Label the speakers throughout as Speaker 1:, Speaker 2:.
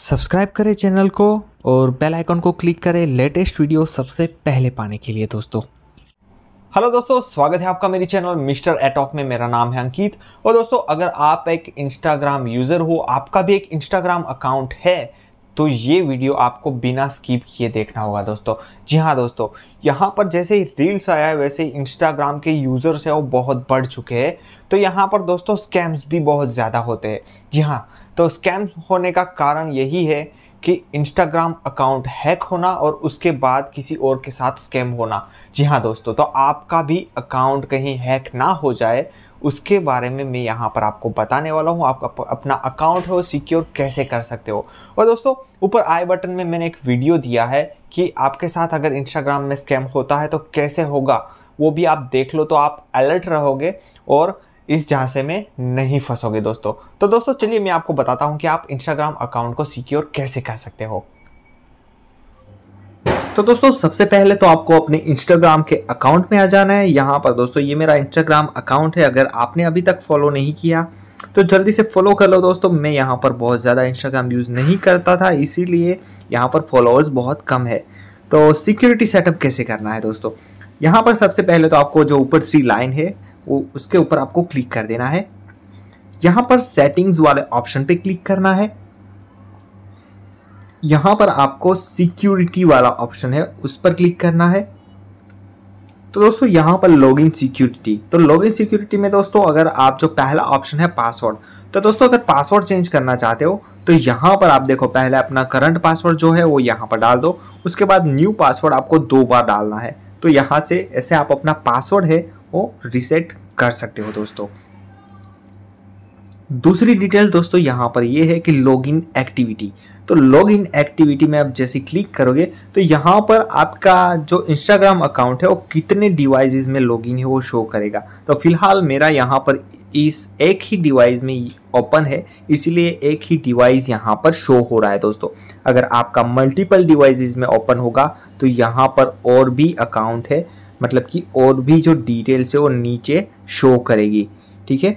Speaker 1: subscribe करें channel को और बेल आइकन को क्लिक करें लेटेस्ट वीडियो सबसे पहले पाने के लिए दोस्तों हेलो दोस्तों स्वागत है आपका मेरी चैनल मिस्टर एटॉक में मेरा नाम है अंकित और दोस्तों अगर आप एक इंस्टाग्राम यूज़र हो आपका भी एक इंस्टाग्राम अकाउंट है तो ये वीडियो आपको बिना स्किप किए देखना होगा दोस्तों जी हाँ दोस्तों यहाँ पर जैसे ही रील्स आया है वैसे ही इंस्टाग्राम के यूज़र्स है वो बहुत बढ़ चुके हैं तो यहाँ पर दोस्तों स्कैम्स भी बहुत ज़्यादा होते हैं जी हाँ तो स्कैम्स होने का कारण यही है कि इंस्टाग्राम अकाउंट हैक होना और उसके बाद किसी और के साथ स्कैम होना जी हाँ दोस्तों तो आपका भी अकाउंट कहीं हैक ना हो जाए उसके बारे में मैं यहाँ पर आपको बताने वाला हूँ आप अपना अकाउंट हो सिक्योर कैसे कर सकते हो और दोस्तों ऊपर आई बटन में मैंने एक वीडियो दिया है कि आपके साथ अगर इंस्टाग्राम में स्कैम होता है तो कैसे होगा वो भी आप देख लो तो आप अलर्ट रहोगे और इस झांसे में नहीं फंसोगे दोस्तों तो दोस्तों चलिए मैं आपको बताता हूं कि आप इंस्टाग्राम अकाउंट को सिक्योर कैसे कर सकते हो तो दोस्तों सबसे पहले तो आपको अपने इंस्टाग्राम के अकाउंट में आ जाना है यहां पर दोस्तों ये मेरा इंस्टाग्राम अकाउंट है अगर आपने अभी तक फॉलो नहीं किया तो जल्दी से फॉलो कर लो दोस्तों मैं यहाँ पर बहुत ज़्यादा इंस्टाग्राम यूज़ नहीं करता था इसीलिए यहाँ पर फॉलोअर्स बहुत कम है तो सिक्योरिटी सेटअप कैसे करना है दोस्तों यहाँ पर सबसे पहले तो आपको जो ऊपर सी लाइन है वो उसके ऊपर आपको क्लिक कर देना है यहाँ पर सेटिंग्स वाले ऑप्शन पे क्लिक करना है यहाँ पर आपको सिक्योरिटी वाला ऑप्शन है उस पर क्लिक करना है तो दोस्तों यहाँ पर इन सिक्योरिटी तो इन सिक्योरिटी में दोस्तों अगर आप जो पहला ऑप्शन है पासवर्ड तो दोस्तों अगर पासवर्ड चेंज करना चाहते हो तो यहाँ पर आप देखो पहले अपना करंट पासवर्ड जो है वो यहाँ पर डाल दो उसके बाद न्यू पासवर्ड आपको दो बार डालना है तो यहाँ से ऐसे आप अपना पासवर्ड है वो रिसेट कर सकते हो दोस्तों दूसरी डिटेल दोस्तों यहां पर ये है कि लॉगिन एक्टिविटी तो लॉगिन एक्टिविटी में आप जैसे क्लिक करोगे तो यहाँ पर आपका जो इंस्टाग्राम अकाउंट है वो कितने डिवाइसेस में लॉगिन है वो शो करेगा तो फिलहाल मेरा यहाँ पर इस एक ही डिवाइस में ओपन है इसलिए एक ही डिवाइस यहाँ पर शो हो रहा है दोस्तों अगर आपका मल्टीपल डिवाइसेस में ओपन होगा तो यहाँ पर और भी अकाउंट है मतलब कि और भी जो डिटेल्स है वो नीचे शो करेगी ठीक है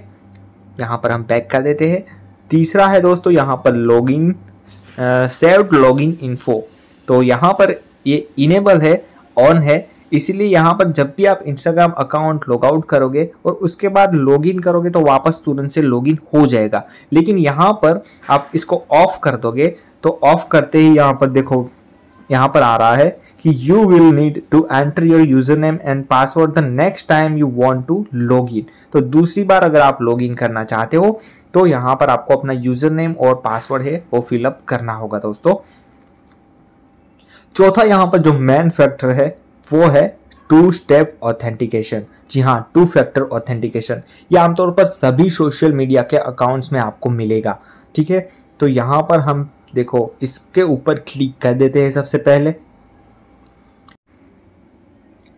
Speaker 1: यहाँ पर हम पैक कर देते हैं तीसरा है दोस्तों यहाँ पर लॉगिन सेव्ड लॉगिन इन्फो तो यहाँ पर ये इनेबल है ऑन है इसीलिए यहाँ पर जब भी आप इंस्टाग्राम अकाउंट लॉगआउट करोगे और उसके बाद लॉगिन करोगे तो वापस तुरंत से लॉगिन हो जाएगा लेकिन यहाँ पर आप इसको ऑफ कर दोगे तो ऑफ करते ही यहाँ पर देखो यहाँ पर आ रहा है कि you will need to enter your user name and password the next time you want to log in तो दूसरी बार अगर आप लॉग इन करना चाहते हो तो यहाँ पर आपको अपना यूजर नेम और पासवर्ड है वो फिलअप करना होगा दोस्तों चौथा यहाँ पर जो मेन फैक्टर है वो है टू स्टेप ऑथेंटिकेशन जी हाँ टू फैक्टर ऑथेंटिकेशन ये आमतौर पर सभी सोशल मीडिया के अकाउंट्स में आपको मिलेगा ठीक है तो यहाँ पर हम देखो इसके ऊपर क्लिक कर देते हैं सबसे पहले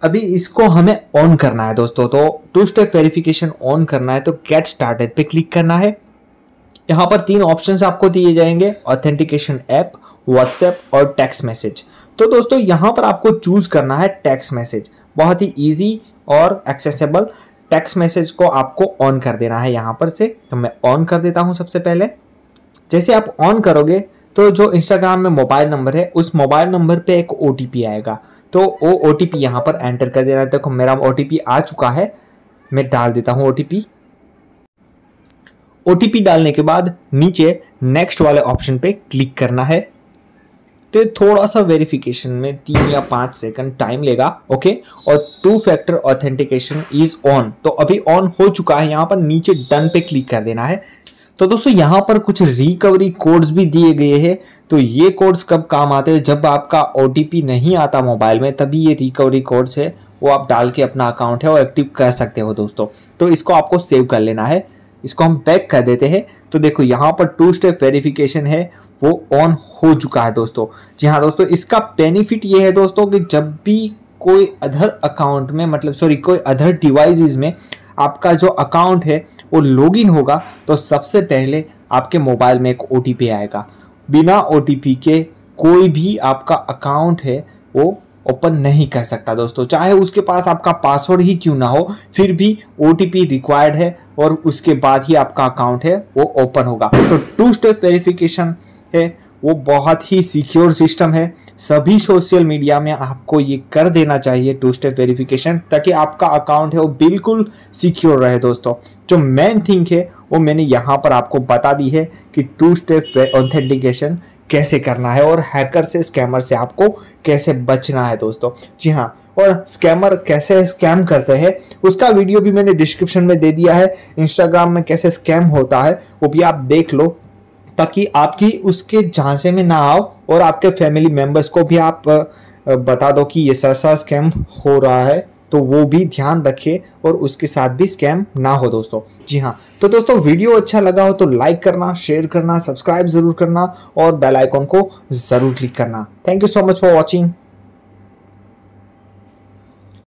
Speaker 1: अभी इसको हमें ऑन करना है दोस्तों तो टू स्टेप वेरिफिकेशन ऑन करना है तो गेट स्टार्टेड पे क्लिक करना है यहाँ पर तीन ऑप्शंस आपको दिए जाएंगे ऑथेंटिकेशन ऐप व्हाट्सएप और टेक्स्ट मैसेज तो दोस्तों यहाँ पर आपको चूज करना है टेक्स्ट मैसेज बहुत ही ईजी और एक्सेसिबल टेक्स्ट मैसेज को आपको ऑन कर देना है यहाँ पर से तो मैं ऑन कर देता हूँ सबसे पहले जैसे आप ऑन करोगे तो जो इंस्टाग्राम में मोबाइल नंबर है उस मोबाइल नंबर पे एक ओ आएगा तो वो ओ टी पी यहाँ पर एंटर कर देना देखो मेरा ओ टी पी आ चुका है मैं डाल देता हूँ O T P O T P डालने के बाद नीचे नेक्स्ट वाले ऑप्शन पे क्लिक करना है तो थोड़ा सा वेरिफिकेशन में तीन या पाँच सेकंड टाइम लेगा ओके और two factor authentication is on तो अभी ऑन हो चुका है यहाँ पर नीचे डन पे क्लिक कर देना है तो दोस्तों यहाँ पर कुछ रिकवरी कोड्स भी दिए गए हैं तो ये कोड्स कब काम आते हैं जब आपका ओ नहीं आता मोबाइल में तभी ये रिकवरी कोड्स है वो आप डाल के अपना अकाउंट है और एक्टिव कर सकते हो दोस्तों तो इसको आपको सेव कर लेना है इसको हम बैक कर देते हैं तो देखो यहाँ पर टू स्टेप वेरिफिकेशन है वो ऑन हो चुका है दोस्तों जी हाँ दोस्तों इसका बेनिफिट ये है दोस्तों कि जब भी कोई अधर अकाउंट में मतलब सॉरी कोई अधर डिवाइसेस में आपका जो अकाउंट है वो लॉगिन होगा तो सबसे पहले आपके मोबाइल में एक ओ आएगा बिना ओ के कोई भी आपका अकाउंट है वो ओपन नहीं कर सकता दोस्तों चाहे उसके पास आपका पासवर्ड ही क्यों ना हो फिर भी ओ रिक्वायर्ड है और उसके बाद ही आपका अकाउंट है वो ओपन होगा तो टू स्टेप वेरिफिकेशन है वो बहुत ही सिक्योर सिस्टम है सभी सोशल मीडिया में आपको ये कर देना चाहिए टू स्टेप वेरिफिकेशन ताकि आपका अकाउंट है वो बिल्कुल सिक्योर रहे दोस्तों जो मेन थिंग है वो मैंने यहाँ पर आपको बता दी है कि टू स्टेप ऑथेंटिकेशन कैसे करना है और हैकर से स्कैमर से आपको कैसे बचना है दोस्तों जी हाँ और स्कैमर कैसे स्कैम करते हैं उसका वीडियो भी मैंने डिस्क्रिप्शन में दे दिया है इंस्टाग्राम में कैसे स्कैम होता है वो भी आप देख लो ताकि आपकी उसके झांसे में ना आओ और आपके फैमिली मेम्बर्स को भी आप बता दो कि ये सरसा स्कैम हो रहा है तो वो भी ध्यान रखे और उसके साथ भी स्कैम ना हो दोस्तों जी हाँ तो दोस्तों वीडियो अच्छा लगा हो तो लाइक करना शेयर करना सब्सक्राइब जरूर करना और बेल आइकॉन को जरूर क्लिक करना thank you so much for watching